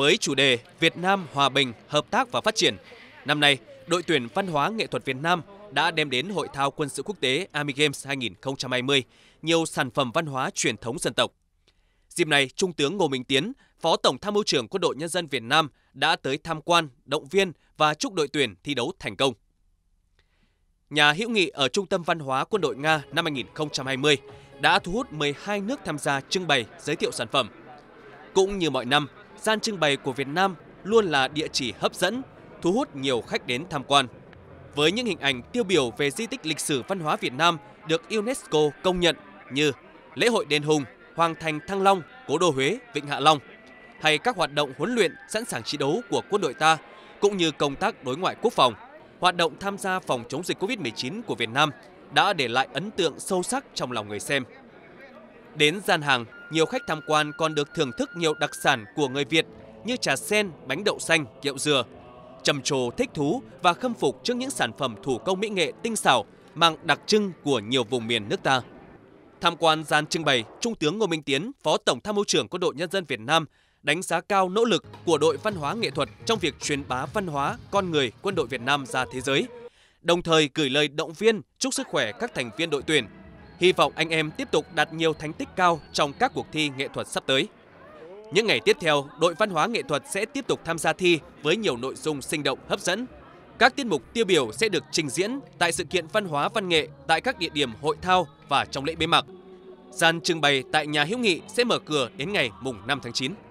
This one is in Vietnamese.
Với chủ đề Việt Nam hòa bình, hợp tác và phát triển, năm nay, đội tuyển văn hóa nghệ thuật Việt Nam đã đem đến Hội thao quân sự quốc tế Army Games 2020 nhiều sản phẩm văn hóa truyền thống dân tộc. Dịp này, Trung tướng Ngô Minh Tiến, Phó Tổng Tham mưu trưởng Quân đội Nhân dân Việt Nam đã tới tham quan, động viên và chúc đội tuyển thi đấu thành công. Nhà hữu nghị ở Trung tâm Văn hóa Quân đội Nga năm 2020 đã thu hút 12 nước tham gia trưng bày giới thiệu sản phẩm. Cũng như mọi năm, gian trưng bày của Việt Nam luôn là địa chỉ hấp dẫn, thu hút nhiều khách đến tham quan. Với những hình ảnh tiêu biểu về di tích lịch sử văn hóa Việt Nam được UNESCO công nhận như lễ hội Đền Hùng, Hoàng thành Thăng Long, Cố đô Huế, Vịnh Hạ Long hay các hoạt động huấn luyện sẵn sàng chiến đấu của quân đội ta cũng như công tác đối ngoại quốc phòng, hoạt động tham gia phòng chống dịch Covid-19 của Việt Nam đã để lại ấn tượng sâu sắc trong lòng người xem. Đến gian hàng, nhiều khách tham quan còn được thưởng thức nhiều đặc sản của người Việt như trà sen, bánh đậu xanh, kẹo dừa. Trầm trồ thích thú và khâm phục trước những sản phẩm thủ công mỹ nghệ tinh xảo mang đặc trưng của nhiều vùng miền nước ta. Tham quan gian trưng bày, Trung tướng Ngô Minh Tiến, Phó Tổng tham mưu trưởng Quân đội Nhân dân Việt Nam đánh giá cao nỗ lực của đội văn hóa nghệ thuật trong việc truyền bá văn hóa con người quân đội Việt Nam ra thế giới. Đồng thời gửi lời động viên chúc sức khỏe các thành viên đội tuyển Hy vọng anh em tiếp tục đạt nhiều thành tích cao trong các cuộc thi nghệ thuật sắp tới. Những ngày tiếp theo, đội văn hóa nghệ thuật sẽ tiếp tục tham gia thi với nhiều nội dung sinh động hấp dẫn. Các tiết mục tiêu biểu sẽ được trình diễn tại sự kiện văn hóa văn nghệ tại các địa điểm hội thao và trong lễ bế mạc. Gian trưng bày tại nhà hữu nghị sẽ mở cửa đến ngày mùng 5 tháng 9.